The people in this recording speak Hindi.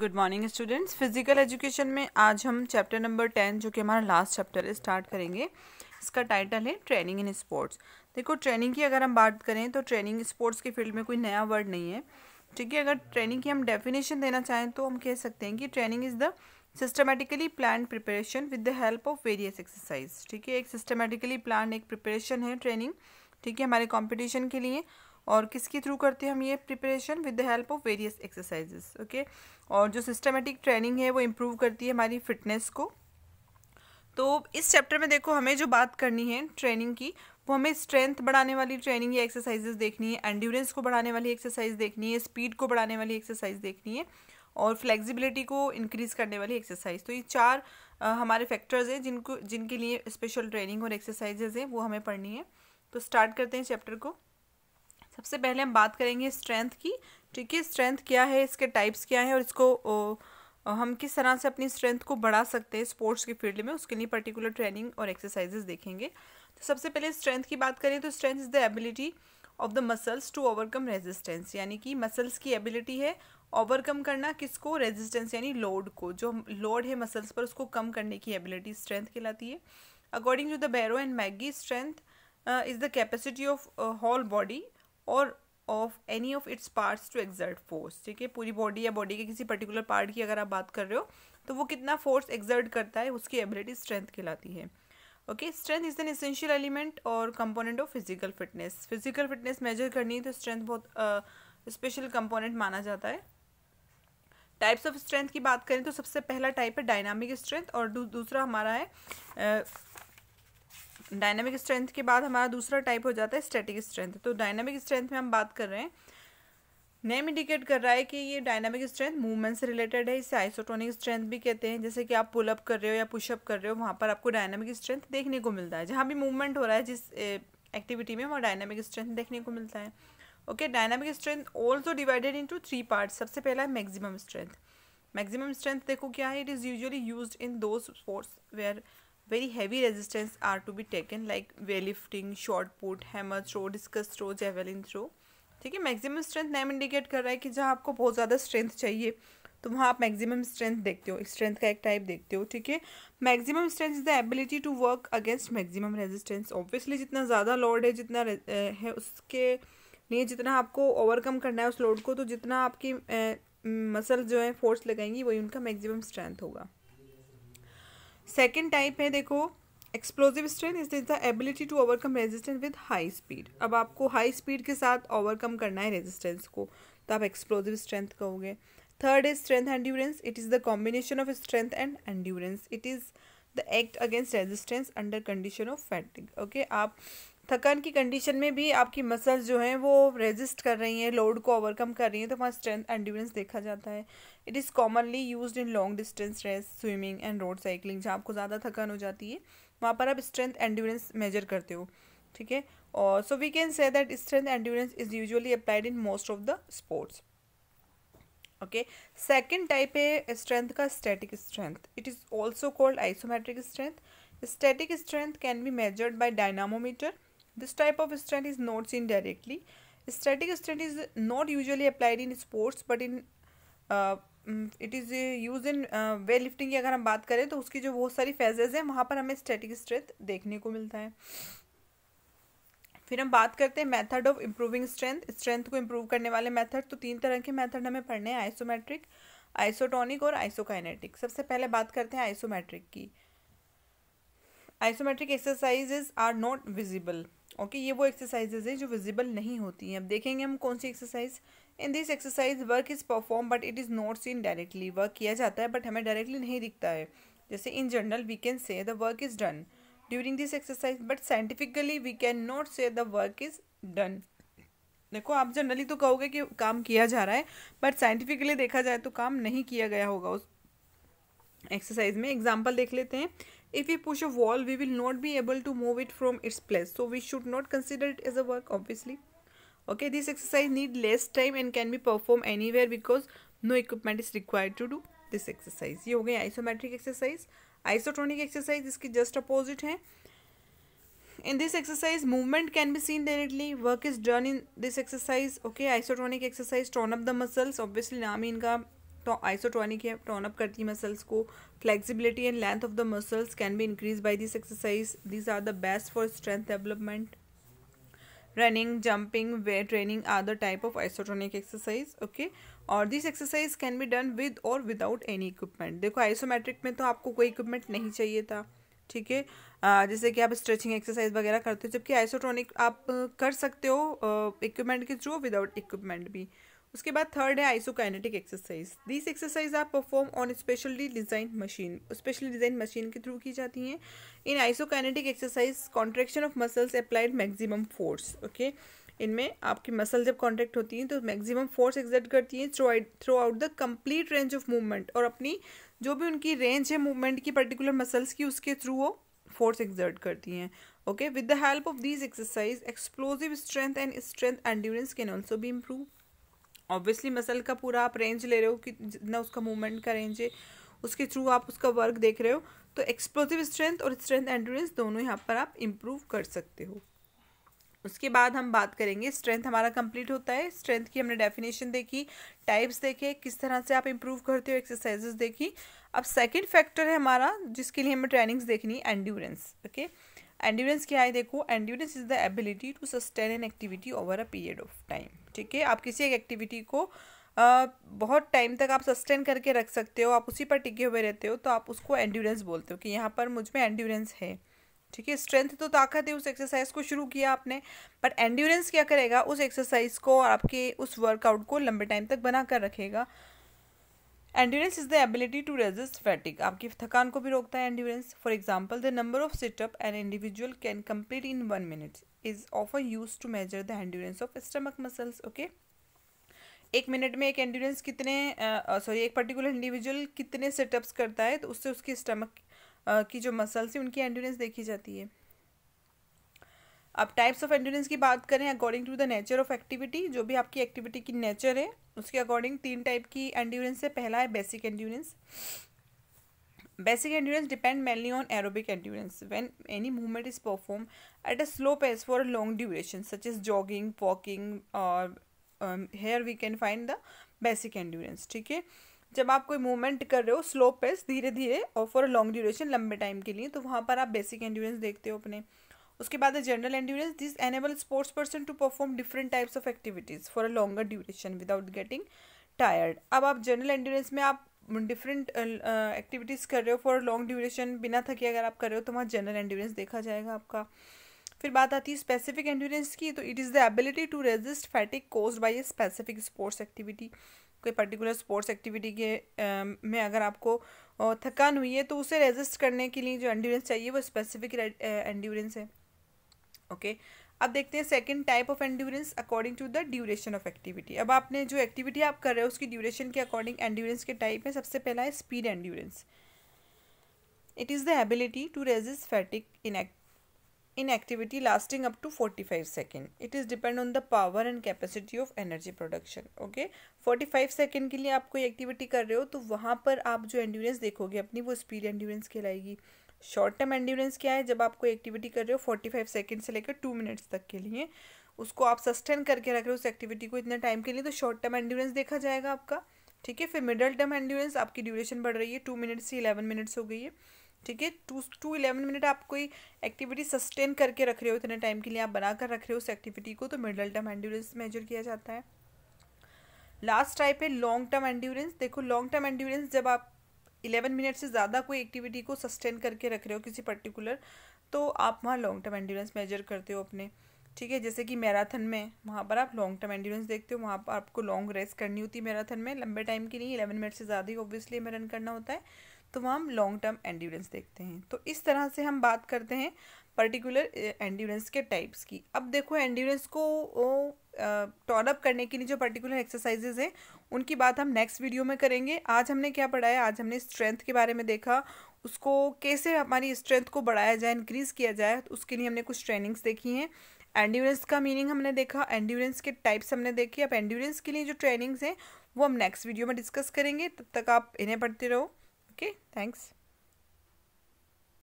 Good morning students physical education में आज हम चैप्टर नंबर टेन जो कि हमारा लास्ट चैप्टर है स्टार्ट करेंगे इसका टाइटल है ट्रेनिंग इन स्पोर्ट्स देखो ट्रेनिंग की अगर हम बात करें तो ट्रेनिंग स्पोर्ट्स के फील्ड में कोई नया वर्ड नहीं है ठीक है अगर ट्रेनिंग की हम डेफिनेशन देना चाहें तो हम कह सकते हैं कि training is the systematically plan preparation with the help of various exercise ठीक है एक सिस्टमेटिकली प्लान एक प्रिपरेशन है ट्रेनिंग ठीक है हमारे कॉम्पिटिशन के लिए और किसके थ्रू करते हैं हम ये preparation with the help of various exercises okay और जो सिस्टमेटिक ट्रेनिंग है वो इम्प्रूव करती है हमारी फिटनेस को तो इस चैप्टर में देखो हमें जो बात करनी है ट्रेनिंग की वो हमें स्ट्रेंथ बढ़ाने वाली ट्रेनिंग या एक्सरसाइजेस देखनी है एंड्योरेंस को बढ़ाने वाली एक्सरसाइज देखनी है स्पीड को बढ़ाने वाली एक्सरसाइज देखनी है और फ्लेक्सिबिलिटी को इंक्रीज़ करने वाली एक्सरसाइज तो ये चार आ, हमारे फैक्टर्स हैं जिनको जिनके लिए स्पेशल ट्रेनिंग और एक्सरसाइजेज हैं वो हमें पढ़नी है तो स्टार्ट करते हैं चैप्टर को सबसे पहले हम बात करेंगे स्ट्रेंथ की ठीक है स्ट्रेंथ क्या है इसके टाइप्स क्या हैं और इसको ओ, हम किस तरह से अपनी स्ट्रेंथ को बढ़ा सकते हैं स्पोर्ट्स के फील्ड में उसके लिए पर्टिकुलर ट्रेनिंग और एक्सरसाइजेज देखेंगे तो सबसे पहले स्ट्रेंथ की बात करें तो strength is the ability of the muscles to overcome resistance यानी कि मसल्स की एबिलिटी है ओवरकम करना किसको रेजिस्टेंस यानी लोड को जो लोड है मसल्स पर उसको कम करने की एबिलिटी स्ट्रेंथ कहलाती है according to the Barrow and McGee strength is the capacity of whole body or of any of its parts to exert force ठीक है पूरी बॉडी या बॉडी के किसी पर्टिकुलर पार्ट की अगर आप बात कर रहे हो तो वो कितना फोर्स एक्सर्ट करता है उसकी एबिलिटी स्ट्रेंथ कहलाती है okay strength is an essential element or component of physical fitness physical fitness measure करनी है तो स्ट्रेंथ बहुत स्पेशल uh, कंपोनेंट माना जाता है टाइप्स ऑफ स्ट्रेंथ की बात करें तो सबसे पहला टाइप है डायनामिक स्ट्रेंथ और दू, दूसरा हमारा है डायनामिक स्ट्रेंथ के बाद हमारा दूसरा टाइप हो जाता है स्टैटिक स्ट्रेंथ तो डायनामिक स्ट्रेंथ में हम बात कर रहे हैं नेम इंडिकेट कर रहा है कि ये डायनामिक स्ट्रेंथ मूवमेंट से रिलेटेड है इसे आइसोटोनिक स्ट्रेंथ भी कहते हैं जैसे कि आप पुल अप कर रहे हो या पुशअप कर रहे हो वहाँ पर आपको डायनामिक स्ट्रेंथ देखने को मिलता है जहाँ भी मूवमेंट हो रहा है जिस एक्टिविटी में वहाँ डायनामिक स्ट्रेंथ देखने को मिलता है okay dynamic strength also divided into three part सबसे पहला है मैक्सिमम स्ट्रेंथ मैक्सिमम स्ट्रेंथ देखो क्या है it is usually use in दो sports where very heavy resistance are to be taken like weightlifting short put hammer throw discus throw javelin throw ठीक है मैक्सिमम स्ट्रेंथ नेम इंडिकेट कर रहा है कि जहाँ आपको बहुत ज़्यादा स्ट्रेंथ चाहिए तो वहाँ आप मैक्सिमम स्ट्रेंथ देखते हो स्ट्रेंथ का एक टाइप देखते हो ठीक है maximum strength is the ability to work against maximum resistance obviously जितना ज़्यादा लोड है जितना है उसके लिए जितना आपको ओवरकम करना है उस लोड को तो जितना आपकी मसल जो है फोर्स लगाएंगी वही उनका मैक्सिमम स्ट्रेंथ होगा सेकेंड टाइप है देखो explosive strength is is the ability to overcome resistance with high speed अब आपको हाई स्पीड के साथ ओवरकम करना है रेजिस्टेंस को तो आप एक्सप्लोजिव स्ट्रेंथ कहोगे third is strength endurance it is the combination of strength and endurance it is the act against resistance under condition of fatigue okay आप थकान की कंडीशन में भी आपकी मसल्स जो हैं वो रेजिस्ट कर रही हैं लोड को ओवरकम कर रही हैं तो वहाँ स्ट्रेंथ एंड्योरेंस देखा जाता है it is commonly use in long distance race swimming and road cycling जहाँ आपको ज़्यादा थकान हो जाती है वहाँ पर आप स्ट्रेंथ एंड्योरेंस मेजर करते हो ठीक है और so we can say that strength endurance is usually applied in most of the sports okay second type है स्ट्रेंथ का static strength it is also called isometric strength static strength can be measured by dynamometer this type of strength is not seen directly static strength is not usually applied in sports but in it is use in weight lifting की अगर हम बात करें तो उसकी जो बहुत सारी फेजेज हैं वहाँ पर हमें स्टेटिक स्ट्रेंथ देखने को मिलता है फिर हम बात करते हैं method of improving strength strength को इम्प्रूव करने वाले मेथड तो तीन तरह के मेथड हमें पढ़ने हैं आइसोमेट्रिक आइसोटोनिक और आइसोकाइनेटिक सबसे पहले बात करते हैं आइसोमेट्रिक की isometric exercises are not visible okay ये वो एक्सरसाइजेज हैं जो विजिबल नहीं होती हैं अब देखेंगे हम कौन सी exercise in this exercise work is perform but it is not seen directly work किया जाता है बट हमें डायरेक्टली नहीं दिखता है जैसे in general we can say the work is done during this exercise but scientifically we can not say the work is done देखो आप जनरली तो कहोगे कि काम किया जा रहा है बट साइंटिफिकली देखा जाए तो काम नहीं किया गया होगा उस एक्सरसाइज में एग्जाम्पल देख लेते हैं if you push a wall we will not be able to move it from its place so we should not consider it as a work obviously okay this exercise need less time and can be perform anywhere because no equipment is required to do this exercise ये हो गई आइसोमेट्रिक एक्सरसाइज आइसोट्रॉनिक एक्सरसाइज इसकी जस्ट अपोजिट है in this exercise movement can be seen directly work is done in this exercise okay isotonic exercise tone up the muscles obviously नाम ही इनका तो आइसोट्रॉनिक है टोन अप करती है मसल्स को flexibility and length of the muscles can be increase by this exercise this are the best for strength development running jumping weight training other type of isotonic exercise okay और this exercise can be done with or without any equipment देखो आइसोमेट्रिक में तो आपको कोई इक्विपमेंट नहीं चाहिए था ठीक है जैसे कि आप स्ट्रेचिंग एक्सरसाइज वगैरह करते हो जबकि आइसोट्रॉनिक आप कर सकते हो इक्विपमेंट के थ्रू विदाउट इक्विपमेंट भी उसके बाद थर्ड है isokinetic exercise this exercise are perform on specially design machine specially design machine के थ्रू की जाती हैं in isokinetic exercise contraction of muscles applied maximum force okay इनमें आपकी मसल जब कॉन्ट्रैक्ट होती हैं तो मैक्सिमम फोर्स एक्सर्ट करती हैं through throughout the complete range of movement और अपनी जो भी उनकी रेंज है मूवमेंट की पर्टिकुलर मसल्स की उसके थ्रू वो फोर्स एक्सर्ट करती हैं okay with the help of these exercise explosive strength and strength endurance can also भी इम्प्रूव ऑब्वियसली मसल का पूरा आप रेंज ले रहे हो कि जितना उसका मूवमेंट का रेंज है उसके थ्रू आप उसका वर्क देख रहे हो तो एक्सप्लोसिव स्ट्रेंथ और स्ट्रेंथ एंडोरेंस दोनों यहाँ पर आप इम्प्रूव कर सकते हो उसके बाद हम बात करेंगे स्ट्रेंथ हमारा कंप्लीट होता है स्ट्रेंथ की हमने डेफिनेशन देखी टाइप्स देखे किस तरह से आप इम्प्रूव करते हो एक्सरसाइजेस देखी अब सेकंड फैक्टर है हमारा जिसके लिए हमें ट्रेनिंग्स देखनी एंड्योरेंस ओके okay? एंड्योरेंस क्या है देखो endurance is the ability to sustain an activity over a period of time ठीक है आप किसी एक एक्टिविटी को आ, बहुत टाइम तक आप सस्टेन करके रख सकते हो आप उसी पर टिके हुए रहते हो तो आप उसको एंड्योरेंस बोलते हो कि यहाँ पर मुझ में एंड्योरेंस है ठीक है स्ट्रेंथ तो ताकत है उस एक्सरसाइज को शुरू किया आपने बट एंड्योरेंस क्या करेगा उस एक्सरसाइज को आपके उस वर्कआउट को लंबे टाइम तक बना कर रखेगा endurance is the ability to resist fatigue आपकी थकान को भी रोकता है endurance for example the number of situp an individual can complete in one minute is ऑफर used to measure the endurance of stomach muscles okay एक मिनट में एक एंड्योरेंस कितने सॉरी uh, एक पर्टिकुलर इंडिविजुअल कितने सेटअप्स करता है तो उससे उसकी स्टमक uh, की जो मसल्स हैं उनकी एंड्योरेंस देखी जाती है अब टाइप्स ऑफ एंड्योरेंस की बात करें according to the nature of activity जो भी आपकी एक्टिविटी की नेचर है उसके अकॉर्डिंग तीन टाइप की एंड्योरेंस है पहला है basic endurance basic endurance depend mainly on aerobic endurance when any movement is perform at a slow pace for a long duration such is jogging walking और here we can find the basic endurance ठीक है जब आप कोई मूवमेंट कर रहे हो स्लो पेस धीरे धीरे और फॉर अ लॉन्ग ड्यूरेशन लंबे टाइम के लिए तो वहाँ पर आप बेसिक एंड्योरेंस देखते हो अपने उसके बाद है general endurance this enable sports person to perform different types of activities for a longer duration without getting tired अब आप जनरल एंड्योरेंस में आप डिफरेंट एक्टिविटीज़ uh, uh, कर रहे हो फॉर लॉन्ग ड्यूरेशन बिना थके अगर आप कर रहे हो तो वहाँ जनरल एंड्योरेंस देखा जाएगा आपका फिर बात आती है स्पेसिफिक एंड्योरेंस की तो it is the ability to resist fatigue cause by a specific sports activity कोई पर्टिकुलर स्पोर्ट्स एक्टिविटी के um, में अगर आपको uh, थकान हुई है तो उसे रेजिस्ट करने के लिए जो एंड्योरेंस चाहिए वो स्पेसिफिक एंड्योरेंस है ओके अब देखते हैं second type of endurance according to the duration of activity अब आपने जो एक्टिविटी आप कर रहे हो उसकी ड्यूरेशन के अकॉर्डिंग एंड्योरेंस के टाइप में सबसे पहला है speed endurance it is the ability to resist fatigue in in activity lasting up to forty five second it is depend on the power and capacity of energy production okay forty five second के लिए आप कोई एक्टिविटी कर रहे हो तो वहाँ पर आप जो एंड्योरेंस देखोगे अपनी वो स्पीड एंड्योरेंस कहलाएगी शॉर्ट टर्म एंड्योरेंस क्या है जब आपको एक्टिविटी कर रहे हो फोर्टी फाइव सेकेंड से लेकर टू मिनट्स तक के लिए उसको आप सस्टेन करके रख रहे हो उस एक्टिविटी को इतने टाइम के लिए तो शॉर्ट टर्म एंड्योरेंस देखा जाएगा आपका ठीक है फिर मिडल टर्म एंड्योरेंस आपकी ड्यूरेशन बढ़ रही है टू मिनट्स से इलेवन मिनट्स हो गई है ठीक है टू टू इलेवन मिनट आप कोई एक्टिविटी सस्टेन करके रख रहे हो इतने टाइम के लिए आप बनाकर रख रहे हो उस एक्टिविटी को तो मिडल टर्म एंड्योरेंस मेजर किया जाता है लास्ट टाइप है लॉन्ग टर्म एंड्योरेंस देखो लॉन्ग टर्म एंड्योरेंस जब आप इलेवन मिनट से ज़्यादा कोई एक्टिविटी को सस्टेन करके रख रहे हो किसी पर्टिकुलर तो आप वहाँ लॉन्ग टर्म एंड्योरेंस मेजर करते हो अपने ठीक है जैसे कि मैराथन में वहाँ पर आप लॉन्ग टर्म एंड्योरेंस देखते हो वहाँ पर आपको लॉन्ग रेस करनी होती है मैराथन में लंबे टाइम की नहीं इलेवन मिनट से ज़्यादा ही ऑब्वियसली हमें रन करना होता है तो वहाँ हम लॉन्ग टर्म एंड्योरेंस देखते हैं तो इस तरह से हम बात करते हैं पर्टिकुलर एंड्योरेंस के टाइप्स की अब देखो एंड्योरेंस को अप करने के लिए जो पर्टिकुलर एक्सरसाइजेज हैं उनकी बात हम नेक्स्ट वीडियो में करेंगे आज हमने क्या पढ़ाया आज हमने स्ट्रेंथ के बारे में देखा उसको कैसे हमारी स्ट्रेंथ को बढ़ाया जाए इंक्रीज़ किया जाए तो उसके लिए हमने कुछ ट्रेनिंग्स देखी हैं एंड्योरेंस का मीनिंग हमने देखा एंड्योरेंस के टाइप्स हमने देखे अब एंड्योरेंस के लिए जो ट्रेनिंग्स हैं वो हम नेक्स्ट वीडियो में डिस्कस करेंगे तब तक आप इन्हें पढ़ते रहो ओके थैंक्स